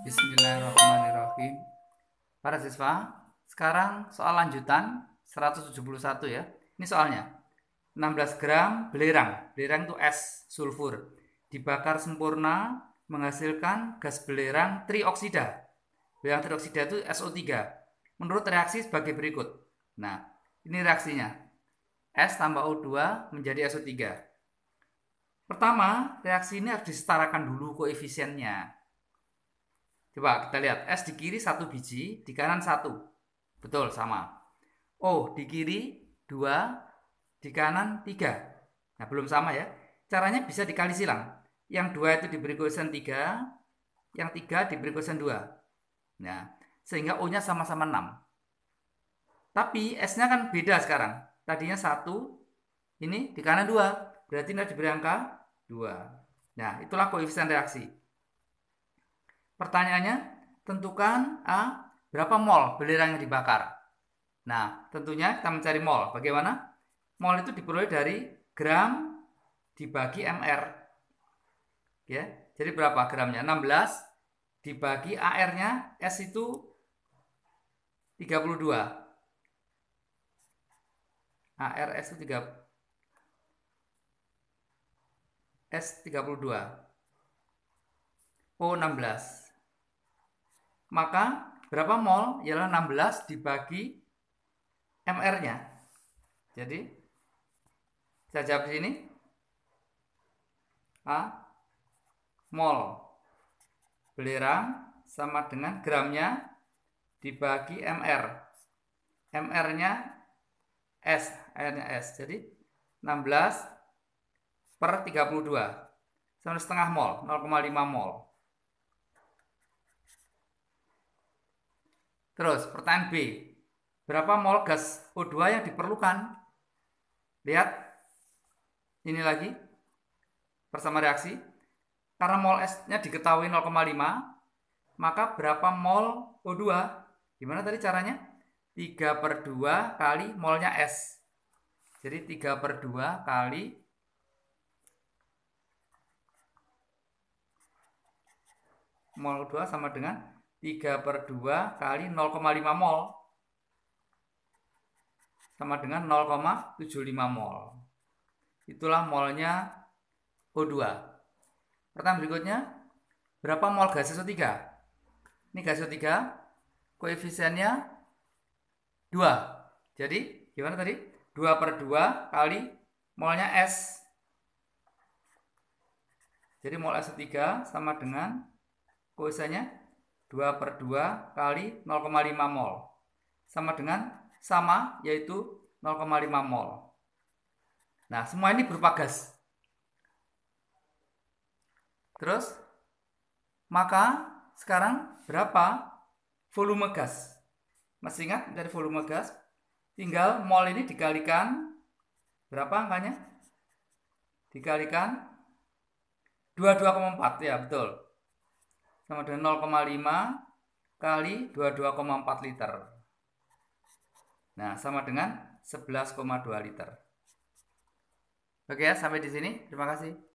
Bismillahirrahmanirrahim. Para siswa, sekarang soal lanjutan 171 ya. Ini soalnya. 16 gram belerang. Belerang itu es sulfur. Dibakar sempurna menghasilkan gas belerang trioksida. Belerang trioksida itu SO3. Menurut reaksi sebagai berikut. Nah, ini reaksinya. S tambah O2 menjadi SO3. Pertama, reaksi ini harus disetarakan dulu koefisiennya. Coba kita lihat S di kiri satu biji, di kanan satu. Betul sama. O di kiri dua, di kanan tiga. Nah belum sama ya. Caranya bisa dikali silang. Yang dua itu diberi koefisien tiga, yang tiga diberi koefisien dua. Nah sehingga O-nya sama-sama 6. Tapi S-nya kan beda sekarang. Tadinya satu ini di kanan dua Berarti ini diberi angka dua. Nah, itulah koefisien reaksi. Pertanyaannya, tentukan A, berapa mol belerang yang dibakar. Nah, tentunya kita mencari mol. Bagaimana? Mol itu diperoleh dari gram dibagi MR. Ya, jadi berapa gramnya? 16 dibagi AR-nya S itu 32. ARS itu 3 S32. O16 maka berapa mol ialah ya 16 dibagi MR-nya. Jadi saya jawab di sini A mol belerang sama dengan gramnya dibagi MR. MR-nya S, airnya nya S. Jadi 16 per 32 sama setengah mol, 0,5 mol. Terus pertanyaan B. Berapa mol gas O2 yang diperlukan? Lihat ini lagi bersama reaksi. Karena mol S-nya diketahui 0,5, maka berapa mol O2? Gimana tadi caranya? 3 per 2 kali molnya S. Jadi 3 per 2 kali mol 2 sama dengan 3 per 2 kali 0,5 mol sama dengan 0,75 mol. Itulah molnya O2. Pertanyaan berikutnya, berapa mol gas SO3? Ini gas SO3 koefisiennya 2. Jadi gimana tadi? 2 per 2 kali molnya S. Jadi mol SO3 sama dengan koefisiennya 2 per 2 kali 0,5 mol. Sama dengan sama yaitu 0,5 mol. Nah, semua ini berupa gas. Terus, maka sekarang berapa volume gas? Masih ingat dari volume gas? Tinggal mol ini dikalikan berapa angkanya? Dikalikan 22,4 ya betul kemudian 0,5 kali 22,4 liter. Nah, sama dengan 11,2 liter. Oke ya, sampai di sini. Terima kasih.